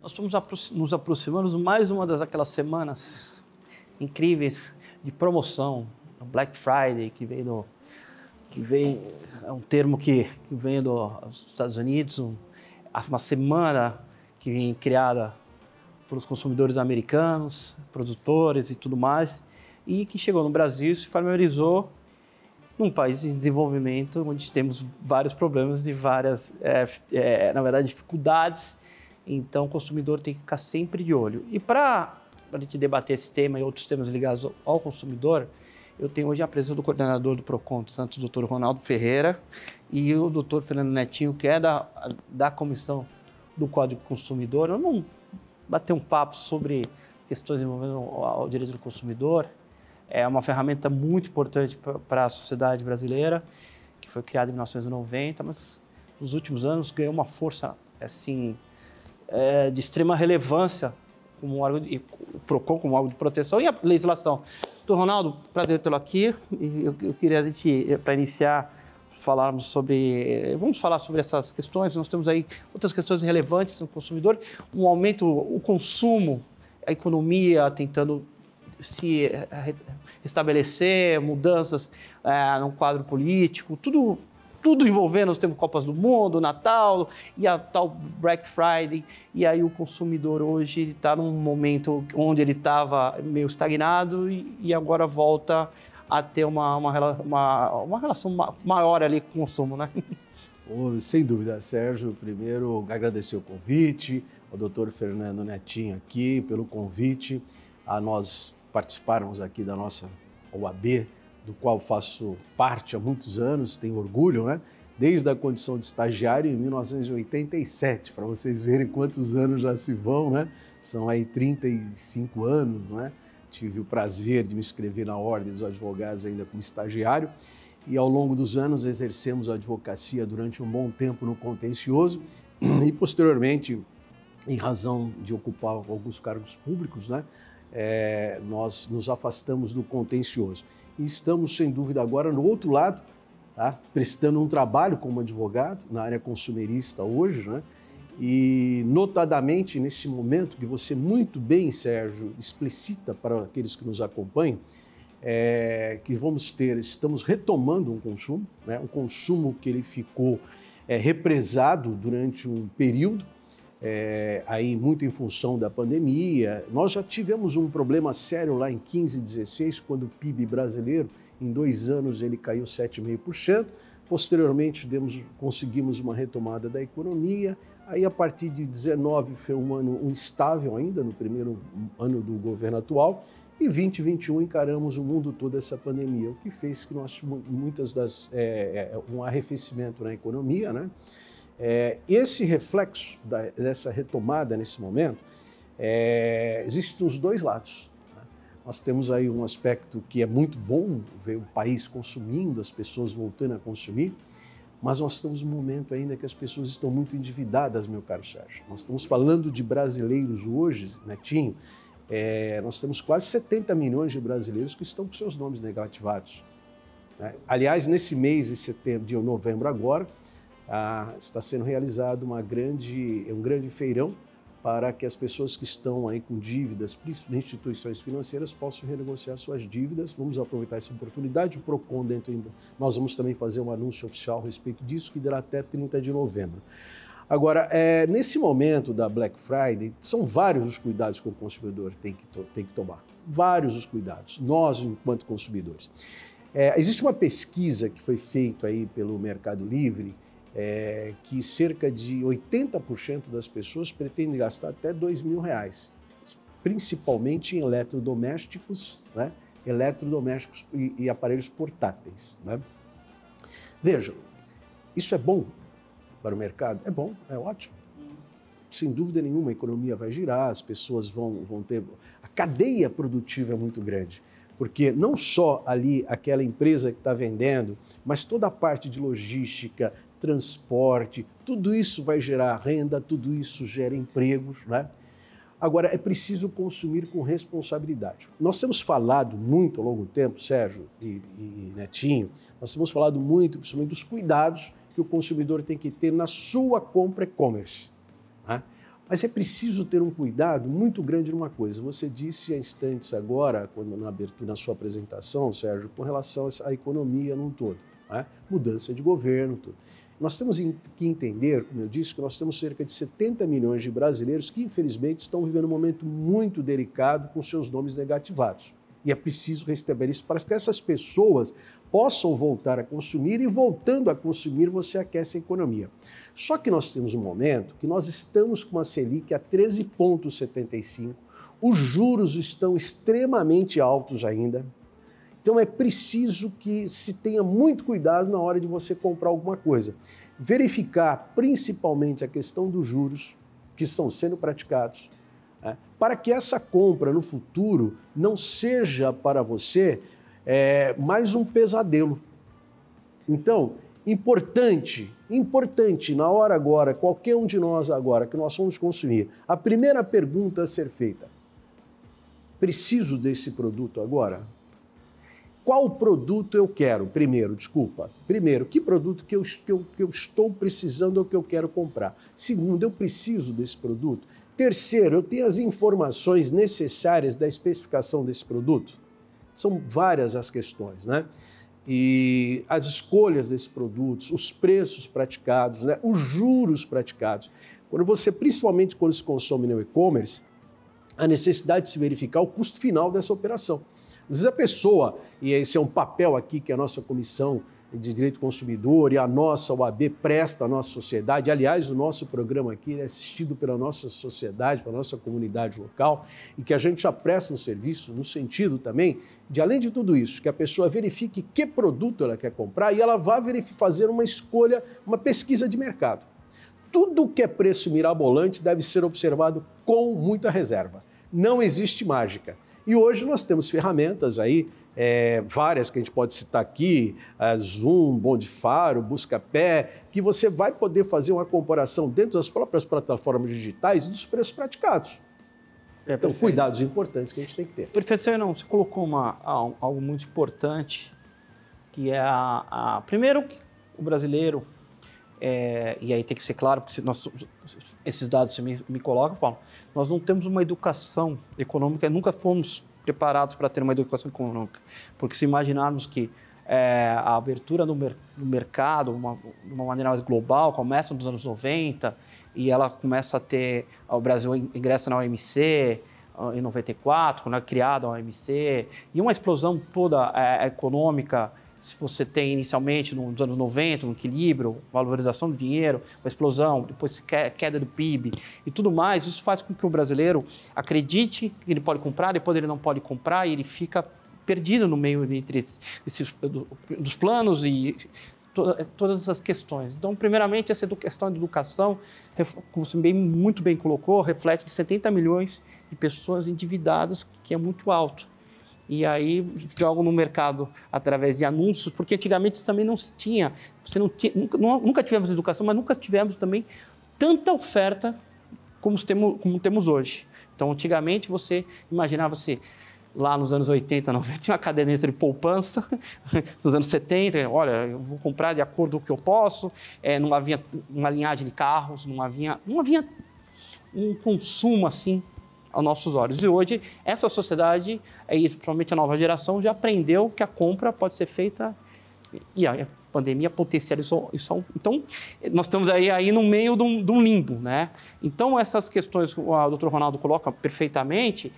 Nós estamos nos aproximando mais uma das aquelas semanas incríveis de promoção, Black Friday, que vem do que vem é um termo que, que vem dos Estados Unidos, uma semana que vem criada pelos consumidores americanos, produtores e tudo mais, e que chegou no Brasil e se familiarizou num país em desenvolvimento onde temos vários problemas e várias, é, é, na verdade, dificuldades. Então, o consumidor tem que ficar sempre de olho. E para a gente debater esse tema e outros temas ligados ao consumidor, eu tenho hoje a presença do coordenador do PROCON de Santos, doutor Ronaldo Ferreira, e o doutor Fernando Netinho, que é da, da Comissão do Código Consumidor. Vamos bater um papo sobre questões envolvendo o direito do consumidor, é uma ferramenta muito importante para a sociedade brasileira, que foi criada em 1990, mas nos últimos anos ganhou uma força assim é, de extrema relevância como órgão de, o Procon como órgão de proteção e a legislação. Doutor Ronaldo, prazer tê-lo aqui. Eu, eu queria a gente é, para iniciar falarmos sobre vamos falar sobre essas questões. Nós temos aí outras questões relevantes no consumidor, um aumento o consumo, a economia tentando se eh, estabelecer, mudanças é, no quadro político, tudo, tudo envolvendo, nós temos Copas do Mundo, Natal e a tal Black Friday, e aí o consumidor hoje está num momento onde ele estava meio estagnado e, e, agora volta a ter uma, uma, uma, uma relação maior ali com o consumo, né? Sem dúvida, Sérgio. Primeiro, agradecer o convite, ao doutor Fernando Netinho aqui pelo convite. A nós participaram aqui da nossa OAB, do qual faço parte há muitos anos, tenho orgulho, né? Desde a condição de estagiário em 1987, para vocês verem quantos anos já se vão, né? São aí 35 anos, né? Tive o prazer de me inscrever na Ordem dos Advogados ainda como estagiário e ao longo dos anos exercemos a advocacia durante um bom tempo no contencioso e posteriormente, em razão de ocupar alguns cargos públicos, né? é, nós nos afastamos do contencioso. E estamos, sem dúvida, agora no outro lado, tá? prestando um trabalho como advogado na área consumerista hoje, né? E, notadamente, nesse momento que você muito bem, Sérgio, explicita para aqueles que nos acompanham, é, que vamos ter, estamos retomando um consumo, né? um consumo que ele ficou é, represado durante um período, é, aí muito em função da pandemia. Nós já tivemos um problema sério lá em 15, 16, quando o PIB brasileiro, em dois anos, ele caiu 7,5%. Posteriormente, demos, conseguimos uma retomada da economia. Aí, a partir de 19, foi um ano instável ainda, no primeiro ano do governo atual. E 2021 encaramos o mundo todo essa pandemia, o que fez que nós, muitas das, é, um arrefecimento na economia, né? É, esse reflexo da, dessa retomada nesse momento é, existe nos dois lados. Né? Nós temos aí um aspecto que é muito bom, ver o país consumindo, as pessoas voltando a consumir, mas nós estamos num momento ainda que as pessoas estão muito endividadas, meu caro Sérgio. Nós estamos falando de brasileiros hoje, Netinho, é, nós temos quase 70 milhões de brasileiros que estão com seus nomes negativados. Né? Aliás, nesse mês de setembro, de novembro agora, ah, está sendo realizado uma grande, um grande feirão para que as pessoas que estão aí com dívidas, principalmente instituições financeiras, possam renegociar suas dívidas. Vamos aproveitar essa oportunidade. O PROCON, dentro, ainda. nós vamos também fazer um anúncio oficial a respeito disso, que dará até 30 de novembro. Agora, é, nesse momento da Black Friday, são vários os cuidados que o consumidor tem que, tem que tomar. Vários os cuidados, nós, enquanto consumidores. É, existe uma pesquisa que foi feita aí pelo Mercado Livre, é, que cerca de 80% das pessoas pretendem gastar até dois mil reais, principalmente em eletrodomésticos, né? eletrodomésticos e, e aparelhos portáteis. Né? Vejam, isso é bom para o mercado? É bom, é ótimo. Sem dúvida nenhuma, a economia vai girar, as pessoas vão, vão ter. A cadeia produtiva é muito grande porque não só ali aquela empresa que está vendendo, mas toda a parte de logística, transporte, tudo isso vai gerar renda, tudo isso gera empregos, né? Agora, é preciso consumir com responsabilidade. Nós temos falado muito ao longo do tempo, Sérgio e, e Netinho, nós temos falado muito, principalmente, dos cuidados que o consumidor tem que ter na sua compra e-commerce. Né? Mas é preciso ter um cuidado muito grande numa coisa. Você disse há instantes agora, quando na abertura, na sua apresentação, Sérgio, com relação à economia num todo, né? mudança de governo, tudo. Nós temos que entender, como eu disse, que nós temos cerca de 70 milhões de brasileiros que, infelizmente, estão vivendo um momento muito delicado com seus nomes negativados. E é preciso restabelecer isso para que essas pessoas possam voltar a consumir e, voltando a consumir, você aquece a economia. Só que nós temos um momento que nós estamos com uma Selic a 13,75, os juros estão extremamente altos ainda, então é preciso que se tenha muito cuidado na hora de você comprar alguma coisa. Verificar principalmente a questão dos juros que estão sendo praticados, né? para que essa compra no futuro não seja para você é, mais um pesadelo. Então, importante, importante na hora agora, qualquer um de nós agora que nós vamos consumir, a primeira pergunta a ser feita: preciso desse produto agora? qual produto eu quero? Primeiro, desculpa. Primeiro, que produto que eu, que, eu, que eu, estou precisando ou que eu quero comprar? Segundo, eu preciso desse produto? Terceiro, eu tenho as informações necessárias da especificação desse produto? São várias as questões, né? E as escolhas desses produtos, os preços praticados, né? os juros praticados. Quando você, principalmente quando se consome no e-commerce, a necessidade de se verificar o custo final dessa operação às vezes a pessoa, e esse é um papel aqui que a nossa comissão de direito consumidor e a nossa OAB presta à nossa sociedade. Aliás, o nosso programa aqui é assistido pela nossa sociedade, pela nossa comunidade local, e que a gente já presta um serviço no sentido também de, além de tudo isso, que a pessoa verifique que produto ela quer comprar e ela vá fazer uma escolha, uma pesquisa de mercado. Tudo que é preço mirabolante deve ser observado com muita reserva. Não existe mágica. E hoje nós temos ferramentas aí, é, várias que a gente pode citar aqui, é, Zoom, de Faro, Busca Pé, que você vai poder fazer uma comparação dentro das próprias plataformas digitais dos preços praticados. É, então, cuidados importantes que a gente tem que ter. Perfeito, não, você colocou uma, algo muito importante, que é a, a primeiro o brasileiro é, e aí tem que ser claro, porque nós, esses dados você me, me coloca, Paulo, nós não temos uma educação econômica, nunca fomos preparados para ter uma educação econômica. Porque se imaginarmos que é, a abertura do mer mercado, uma, de uma maneira mais global, começa nos anos 90 e ela começa a ter. O Brasil ingressa na OMC ah, em 94, quando é né, criada a OMC, e uma explosão toda é, econômica se você tem inicialmente nos anos 90 um equilíbrio, valorização do dinheiro, uma explosão, depois queda do PIB e tudo mais, isso faz com que o brasileiro acredite que ele pode comprar, depois ele não pode comprar e ele fica perdido no meio entre esses, dos planos e todas essas questões. Então, primeiramente, essa questão de educação, como você bem, muito bem colocou, reflete 70 milhões de pessoas endividadas, que é muito alto e aí jogam no mercado através de anúncios, porque antigamente também não se tinha, você não tinha nunca, nunca tivemos educação, mas nunca tivemos também tanta oferta como temos, como temos hoje. Então, antigamente você imaginava você lá nos anos 80, 90, tinha uma caderneta de poupança, nos anos 70, olha, eu vou comprar de acordo com o que eu posso, é, não havia uma linhagem de carros, não havia, não havia um consumo assim aos nossos olhos. E hoje, essa sociedade, e é principalmente a nova geração, já aprendeu que a compra pode ser feita e a pandemia potencializou isso. Então, nós estamos aí, aí no meio de um, de um limbo, né? Então, essas questões que o doutor Ronaldo coloca perfeitamente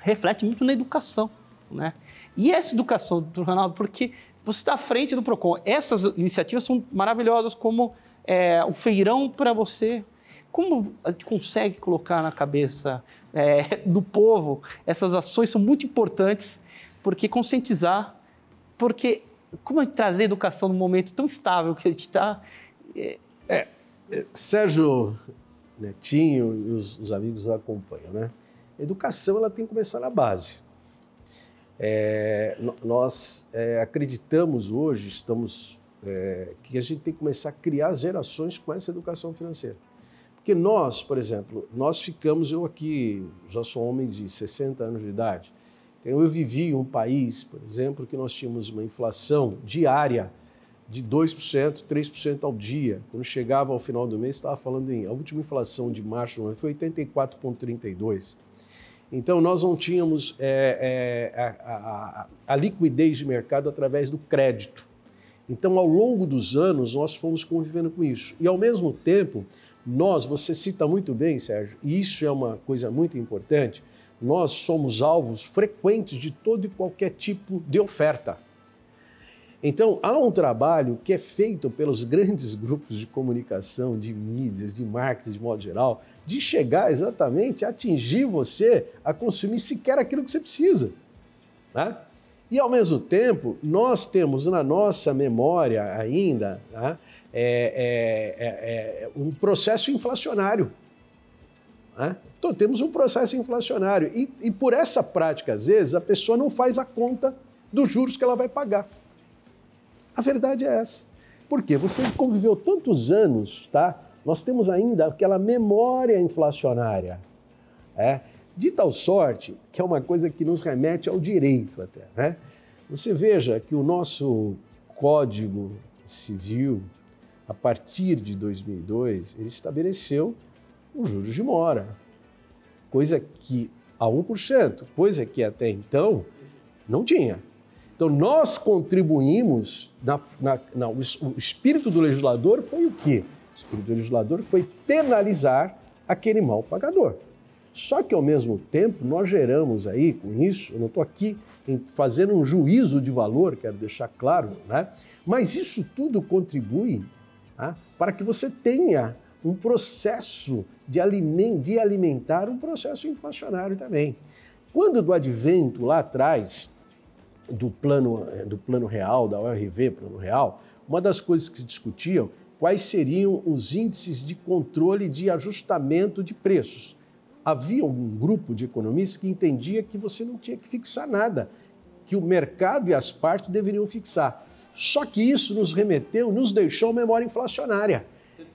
reflete muito na educação, né? E essa educação, doutor Ronaldo, porque você está à frente do PROCON. Essas iniciativas são maravilhosas, como é, o feirão para você como a gente consegue colocar na cabeça é, do povo essas ações são muito importantes, porque conscientizar, porque como é trazer educação num momento tão estável que a gente está? É, é... é... Sérgio Netinho e os, os amigos o acompanham, né? educação ela tem que começar na base. É, nós é, acreditamos hoje, estamos é, que a gente tem que começar a criar gerações com essa educação financeira. Porque nós, por exemplo, nós ficamos, eu aqui já sou homem de 60 anos de idade, então eu vivi um país, por exemplo, que nós tínhamos uma inflação diária de 2%, 3% ao dia. Quando chegava ao final do mês, estava falando em. A última inflação de março é? foi 84,32%. Então, nós não tínhamos é, é, a, a, a liquidez de mercado através do crédito. Então, ao longo dos anos, nós fomos convivendo com isso. E, ao mesmo tempo, nós, você cita muito bem, Sérgio, e isso é uma coisa muito importante, nós somos alvos frequentes de todo e qualquer tipo de oferta. Então, há um trabalho que é feito pelos grandes grupos de comunicação, de mídias, de marketing de modo geral, de chegar exatamente a atingir você a consumir sequer aquilo que você precisa. Né? E, ao mesmo tempo, nós temos na nossa memória ainda né, é é, é, é, um processo inflacionário. Né? Então, temos um processo inflacionário. E, e por essa prática, às vezes, a pessoa não faz a conta dos juros que ela vai pagar. A verdade é essa. Porque você conviveu tantos anos, tá? Nós temos ainda aquela memória inflacionária. É? De tal sorte que é uma coisa que nos remete ao direito até. Né? Você veja que o nosso Código Civil a partir de 2002, ele estabeleceu os juros de mora, coisa que a 1%, coisa que até então não tinha. Então, nós contribuímos, na, na, na, o, o, espírito do legislador foi o quê? O espírito do legislador foi penalizar aquele mal pagador. Só que, ao mesmo tempo, nós geramos aí, com isso, eu não estou aqui fazendo um juízo de valor, quero deixar claro, né? mas isso tudo contribui ah, para que você tenha um processo de, aliment, de alimentar um processo inflacionário também. Quando do advento lá atrás do plano, eh, do plano real, da ORV, plano real, uma das coisas que se discutiam quais seriam os índices de controle de ajustamento de preços. Havia um grupo de economistas que entendia que você não tinha que fixar nada, que o mercado e as partes deveriam fixar. Só que isso nos remeteu, nos deixou memória inflacionária.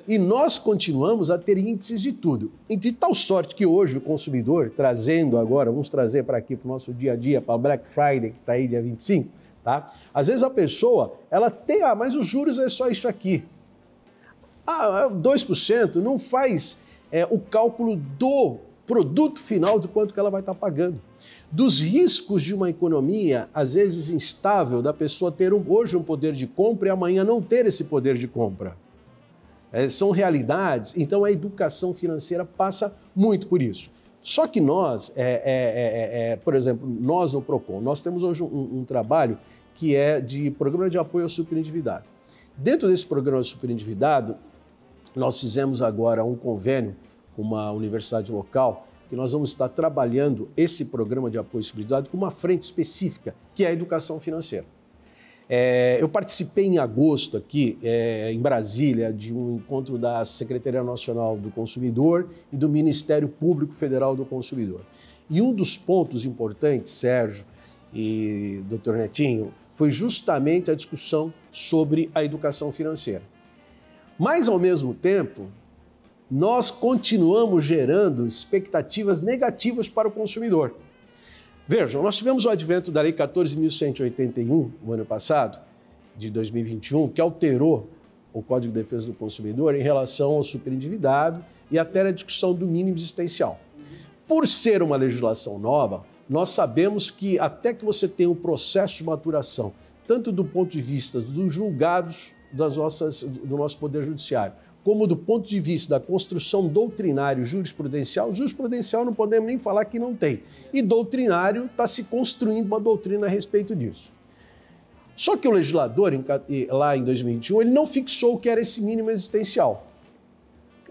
E nós continuamos a ter índices de tudo. E de tal sorte que hoje o consumidor, trazendo agora, vamos trazer para aqui para o nosso dia a dia, para o Black Friday, que está aí dia 25, tá? Às vezes a pessoa, ela tem, ah, mas os juros é só isso aqui. Ah, 2% é não faz é, o cálculo do produto final de quanto que ela vai estar pagando. Dos riscos de uma economia, às vezes instável, da pessoa ter um, hoje um poder de compra e amanhã não ter esse poder de compra. É, são realidades, então a educação financeira passa muito por isso. Só que nós, é, é, por exemplo, nós no PROCON, nós temos hoje um, um trabalho que é de Programa de Apoio ao Superendividado. Dentro desse programa de superendividado, nós fizemos agora um convênio uma universidade local, que nós vamos estar trabalhando esse programa de apoio civilizado com uma frente específica, que é a educação financeira. É, eu participei em agosto aqui, é, em Brasília, de um encontro da Secretaria Nacional do Consumidor e do Ministério Público Federal do Consumidor. E um dos pontos importantes, Sérgio e doutor Netinho, foi justamente a discussão sobre a educação financeira. Mas, ao mesmo tempo, nós continuamos gerando expectativas negativas para o consumidor. Vejam, nós tivemos o advento da Lei 14.181, no ano passado, de 2021, que alterou o Código de Defesa do Consumidor em relação ao superendividado e até a discussão do mínimo existencial. Por ser uma legislação nova, nós sabemos que até que você tenha um processo de maturação, tanto do ponto de vista dos julgados das nossas, do nosso Poder Judiciário, como do ponto de vista da construção doutrinário jurisprudencial, jurisprudencial não podemos nem falar que não tem. E doutrinário está se construindo uma doutrina a respeito disso. Só que o legislador, lá em 2021, ele não fixou o que era esse mínimo existencial.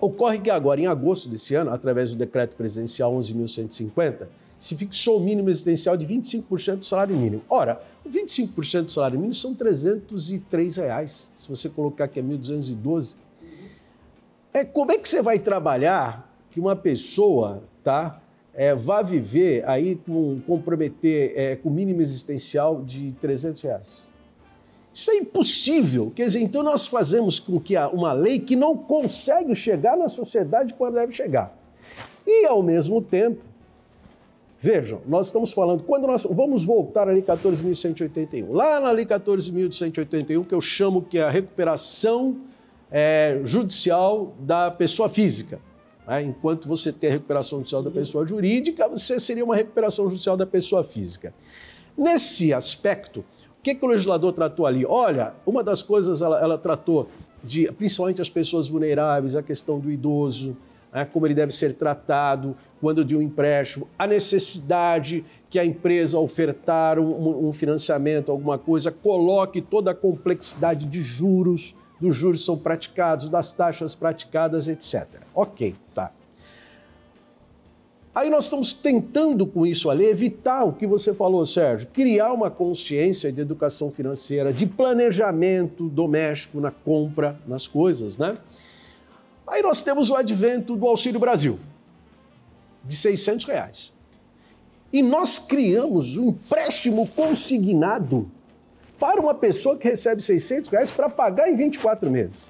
Ocorre que agora, em agosto desse ano, através do decreto presidencial 11.150, se fixou o mínimo existencial de 25% do salário mínimo. Ora, 25% do salário mínimo são 303 reais. Se você colocar que é 1.212, é como é que você vai trabalhar que uma pessoa, tá? É, vá viver aí com comprometer é, com mínimo existencial de 300 reais. Isso é impossível. Quer dizer, então nós fazemos com que uma lei que não consegue chegar na sociedade quando deve chegar. E ao mesmo tempo, vejam, nós estamos falando, quando nós vamos voltar ali Lei 14.181, lá na Lei 14.181, que eu chamo que é a recuperação é, judicial da pessoa física. Né? Enquanto você tem a recuperação judicial da pessoa jurídica, você seria uma recuperação judicial da pessoa física. Nesse aspecto, o que, que o legislador tratou ali? Olha, uma das coisas ela, ela tratou de, principalmente as pessoas vulneráveis, a questão do idoso, né? como ele deve ser tratado quando de um empréstimo, a necessidade que a empresa ofertar um, um financiamento, alguma coisa, coloque toda a complexidade de juros dos juros são praticados, das taxas praticadas, etc. Ok, tá. Aí nós estamos tentando com isso ali evitar o que você falou, Sérgio, criar uma consciência de educação financeira, de planejamento doméstico na compra, nas coisas, né? Aí nós temos o advento do Auxílio Brasil, de 600 reais. E nós criamos um empréstimo consignado para uma pessoa que recebe 600 reais para pagar em 24 meses.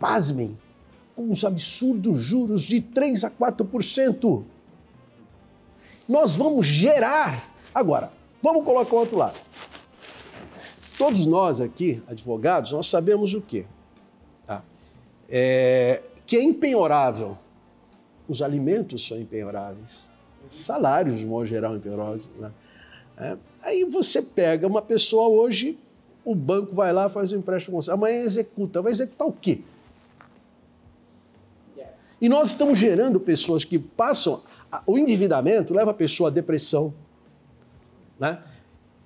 Pasmem, com os absurdos juros de 3 a 4%. Nós vamos gerar. Agora, vamos colocar o outro lado. Todos nós aqui, advogados, nós sabemos o quê? Tá? é, que é empenhorável. Os alimentos são empenhoráveis. Salários, de modo geral, empenhoráveis. Né? É, aí você pega uma pessoa hoje, o banco vai lá, faz o um empréstimo amanhã executa. Vai executar o quê? E nós estamos gerando pessoas que passam. O endividamento leva a pessoa à depressão. Né?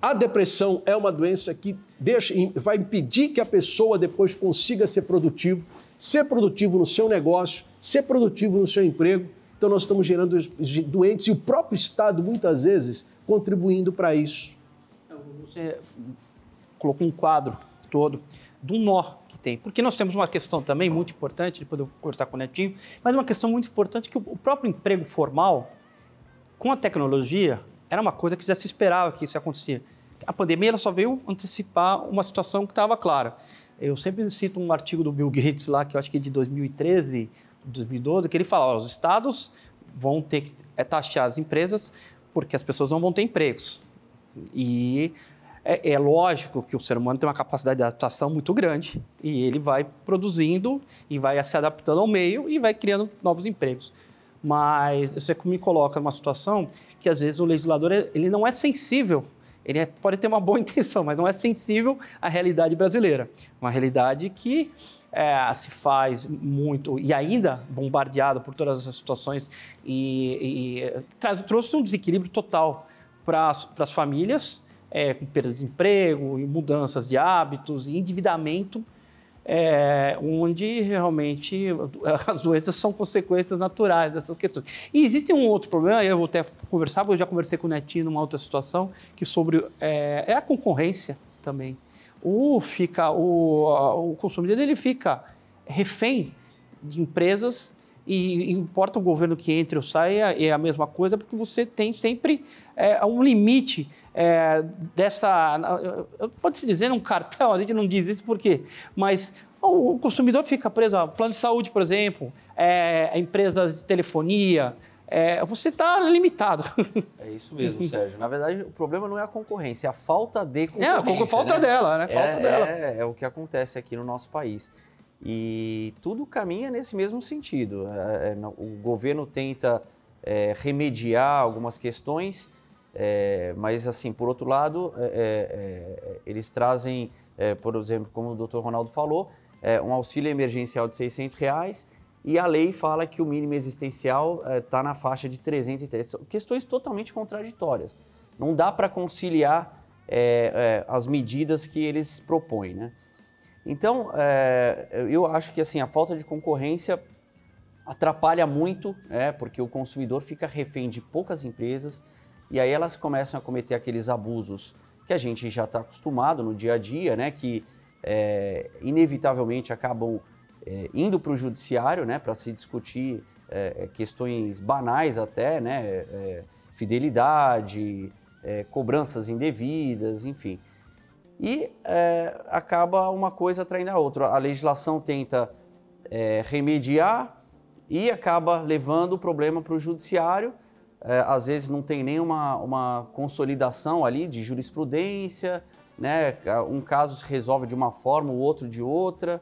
A depressão é uma doença que deixa, vai impedir que a pessoa depois consiga ser produtivo, ser produtivo no seu negócio, ser produtivo no seu emprego. Então nós estamos gerando doentes e o próprio Estado, muitas vezes, contribuindo para isso. Então, você colocou um quadro todo de um nó que tem. Porque nós temos uma questão também muito importante, depois eu vou conversar com o Netinho, mas uma questão muito importante que o próprio emprego formal, com a tecnologia, era uma coisa que já se esperava que isso acontecia. A pandemia ela só veio antecipar uma situação que estava clara. Eu sempre cito um artigo do Bill Gates lá, que eu acho que é de 2013, 2012, que ele fala, os estados vão ter que é, taxar as empresas porque as pessoas não vão ter empregos. E é, é, lógico que o ser humano tem uma capacidade de adaptação muito grande e ele vai produzindo e vai se adaptando ao meio e vai criando novos empregos. Mas isso é que me coloca numa situação que às vezes o legislador ele não é sensível. Ele é, pode ter uma boa intenção, mas não é sensível à realidade brasileira. Uma realidade que é, se faz muito e ainda bombardeado por todas essas situações e, e traz, trouxe um desequilíbrio total para as famílias, é, com perdas de emprego, mudanças de hábitos e endividamento, é, onde realmente as doenças são consequências naturais dessas questões. E existe um outro problema, eu vou até conversar, porque eu já conversei com o Netinho numa outra situação, que sobre é, é a concorrência também o, fica, o, o consumidor ele fica refém de empresas e importa o governo que entre ou saia, é a mesma coisa, porque você tem sempre é, um limite é, dessa. Pode-se dizer um cartão, a gente não diz isso porque, mas o consumidor fica preso plano de saúde, por exemplo, é, empresas de telefonia, é, você está limitado. É isso mesmo, Sérgio. Na verdade, o problema não é a concorrência, é a falta de concorrência. É, a falta né? dela, né? É, falta é, dela. É, é o que acontece aqui no nosso país. E tudo caminha nesse mesmo sentido. É, é, o governo tenta é, remediar algumas questões, é, mas, assim, por outro lado, é, eles trazem, por exemplo, como o doutor Ronaldo falou, um auxílio emergencial de 600 reais e a lei fala que o mínimo existencial está eh, é, na faixa de 310. São questões totalmente contraditórias. Não dá para conciliar é, é, as medidas que eles propõem. Né? Então, eu acho que assim a falta de concorrência atrapalha muito, né, porque o consumidor fica refém de poucas empresas e aí elas começam a cometer aqueles abusos que a gente já está acostumado no dia a dia, né, que inevitavelmente acabam é, indo para o judiciário né, para se discutir é, é, questões banais até, né, é, fidelidade, é, cobranças indevidas, enfim. E é, acaba uma coisa atraindo a outra. A legislação tenta remediar e acaba levando o problema para o judiciário. às vezes não tem nenhuma uma consolidação ali de jurisprudência, né? um caso se resolve de uma forma, o outro de outra.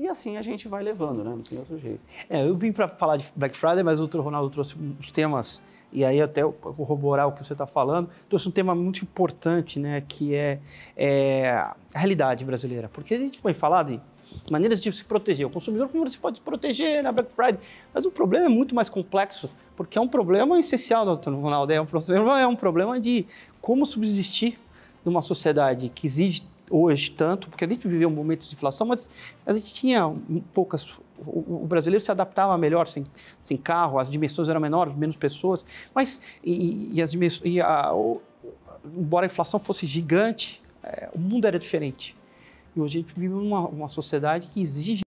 E assim a gente vai levando, né? Não tem outro jeito. É, eu vim para falar de Black Friday, mas o Dr. Ronaldo trouxe uns temas, e aí até corroborar o que você está falando, trouxe um tema muito importante, né? Que é, é a realidade brasileira. Porque a gente foi falado de maneiras de se proteger. O consumidor, como você pode se proteger na Black Friday? Mas o problema é muito mais complexo, porque é um problema essencial, doutor Ronaldo. É um problema, é um problema de como subsistir numa sociedade que exige hoje tanto, porque a gente viveu momentos de inflação, mas a gente tinha poucas. O, brasileiro se adaptava melhor sem, sem carro, as dimensões eram menores, menos pessoas, mas e, e as dimensões, e a, o, embora a inflação fosse gigante, é, o mundo era diferente. E hoje a gente vive numa sociedade que exige